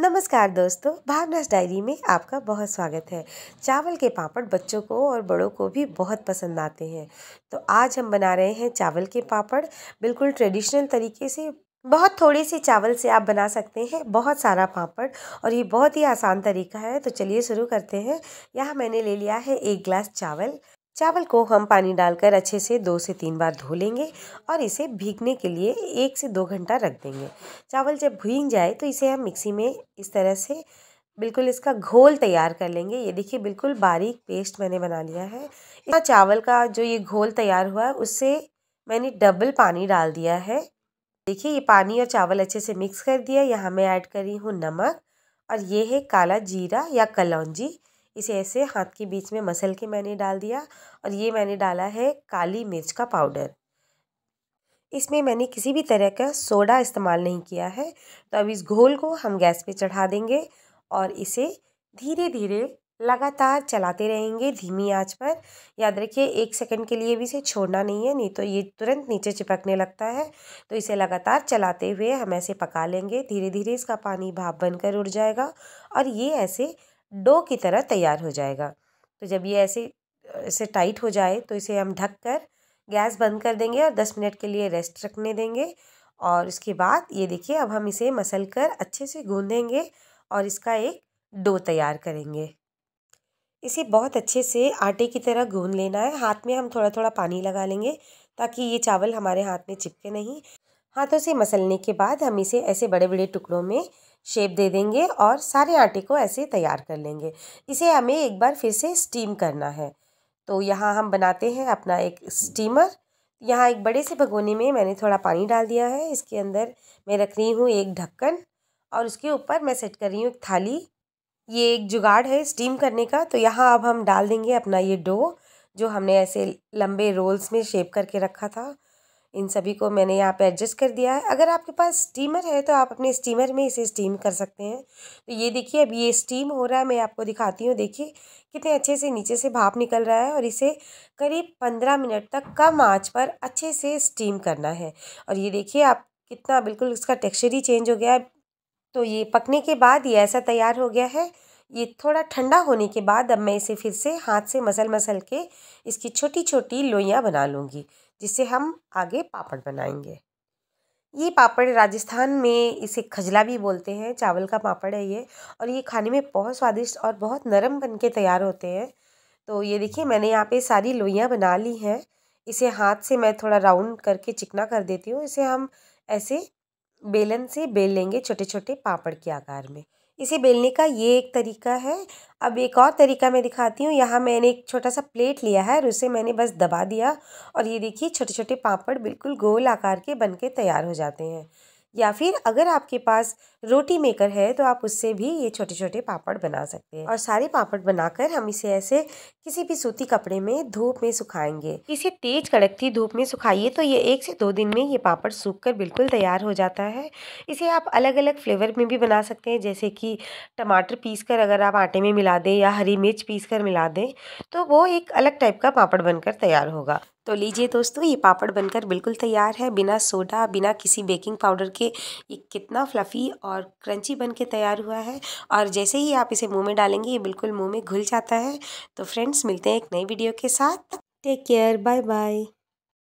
नमस्कार दोस्तों भावनास डायरी में आपका बहुत स्वागत है चावल के पापड़ बच्चों को और बड़ों को भी बहुत पसंद आते हैं तो आज हम बना रहे हैं चावल के पापड़ बिल्कुल ट्रेडिशनल तरीके से बहुत थोड़े से चावल से आप बना सकते हैं बहुत सारा पापड़ और ये बहुत ही आसान तरीका है तो चलिए शुरू करते हैं यहाँ मैंने ले लिया है एक गिलास चावल चावल को हम पानी डालकर अच्छे से दो से तीन बार धो लेंगे और इसे भीगने के लिए एक से दो घंटा रख देंगे चावल जब भीग जाए तो इसे हम मिक्सी में इस तरह से बिल्कुल इसका घोल तैयार कर लेंगे ये देखिए बिल्कुल बारीक पेस्ट मैंने बना लिया है इसका चावल का जो ये घोल तैयार हुआ है उससे मैंने डबल पानी डाल दिया है देखिए ये पानी और चावल अच्छे से मिक्स कर दिया यहाँ मैं ऐड करी हूँ नमक और ये है काला जीरा या कलौजी इसे ऐसे हाथ के बीच में मसल के मैंने डाल दिया और ये मैंने डाला है काली मिर्च का पाउडर इसमें मैंने किसी भी तरह का सोडा इस्तेमाल नहीं किया है तो अब इस घोल को हम गैस पे चढ़ा देंगे और इसे धीरे धीरे लगातार चलाते रहेंगे धीमी आंच पर याद रखिए एक सेकंड के लिए भी इसे छोड़ना नहीं है नहीं तो ये तुरंत नीचे चिपकने लगता है तो इसे लगातार चलाते हुए हम ऐसे पका लेंगे धीरे धीरे इसका पानी भाप बनकर उड़ जाएगा और ये ऐसे डो की तरह तैयार हो जाएगा तो जब ये ऐसे ऐसे टाइट हो जाए तो इसे हम ढक कर गैस बंद कर देंगे और दस मिनट के लिए रेस्ट रखने देंगे और इसके बाद ये देखिए अब हम इसे मसल कर अच्छे से गूँधेंगे और इसका एक डो तैयार करेंगे इसे बहुत अच्छे से आटे की तरह गूँध लेना है हाथ में हम थोड़ा थोड़ा पानी लगा लेंगे ताकि ये चावल हमारे हाथ में चिपके नहीं हाथों से मसलने के बाद हम इसे ऐसे बड़े बड़े टुकड़ों में शेप दे देंगे और सारे आटे को ऐसे तैयार कर लेंगे इसे हमें एक बार फिर से स्टीम करना है तो यहाँ हम बनाते हैं अपना एक स्टीमर यहाँ एक बड़े से भगोने में मैंने थोड़ा पानी डाल दिया है इसके अंदर मैं रख रही हूँ एक ढक्कन और उसके ऊपर मैं सेट कर रही हूँ एक थाली ये एक जुगाड़ है स्टीम करने का तो यहाँ अब हम डाल देंगे अपना ये डो जो हमने ऐसे लंबे रोल्स में शेप करके रखा था इन सभी को मैंने यहाँ पे एडजस्ट कर दिया है अगर आपके पास स्टीमर है तो आप अपने स्टीमर में इसे स्टीम कर सकते हैं तो ये देखिए अब ये स्टीम हो रहा है मैं आपको दिखाती हूँ देखिए कितने अच्छे से नीचे से भाप निकल रहा है और इसे करीब पंद्रह मिनट तक कम आँच पर अच्छे से स्टीम करना है और ये देखिए आप कितना बिल्कुल इसका टेक्स्चर ही चेंज हो गया है तो ये पकने के बाद ये ऐसा तैयार हो गया है ये थोड़ा ठंडा होने के बाद अब मैं इसे फिर से हाथ से मसल मसल के इसकी छोटी छोटी लोइयाँ बना लूँगी जिसे हम आगे पापड़ बनाएंगे ये पापड़ राजस्थान में इसे खजला भी बोलते हैं चावल का पापड़ है ये और ये खाने में बहुत स्वादिष्ट और बहुत नरम बन के तैयार होते हैं तो ये देखिए मैंने यहाँ पे सारी लोइयाँ बना ली हैं इसे हाथ से मैं थोड़ा राउंड करके चिकना कर देती हूँ इसे हम ऐसे बेलन से बेल लेंगे छोटे छोटे पापड़ के आकार में इसे बेलने का ये एक तरीका है अब एक और तरीका मैं दिखाती हूँ यहाँ मैंने एक छोटा सा प्लेट लिया है और उसे मैंने बस दबा दिया और ये देखिए छोटे छोटे पापड़ बिल्कुल गोल आकार के बन के तैयार हो जाते हैं या फिर अगर आपके पास रोटी मेकर है तो आप उससे भी ये छोटे छोटे पापड़ बना सकते हैं और सारे पापड़ बनाकर हम इसे ऐसे किसी भी सूती कपड़े में धूप में सुखाएंगे इसे तेज कड़कती धूप में सुखाइए तो ये एक से दो दिन में ये पापड़ सूख कर बिल्कुल तैयार हो जाता है इसे आप अलग अलग फ्लेवर में भी बना सकते हैं जैसे कि टमाटर पीस कर अगर आप आटे में मिला दें या हरी मिर्च पीस कर मिला दें तो वो एक अलग टाइप का पापड़ बनकर तैयार होगा तो लीजिए दोस्तों ये पापड़ बनकर बिल्कुल तैयार है बिना सोडा बिना किसी बेकिंग पाउडर के ये कितना फ्लफ़ी और क्रंची बन के तैयार हुआ है और जैसे ही आप इसे मुंह में डालेंगे ये बिल्कुल मुंह में घुल जाता है तो फ्रेंड्स मिलते हैं एक नई वीडियो के साथ टेक केयर बाय बाय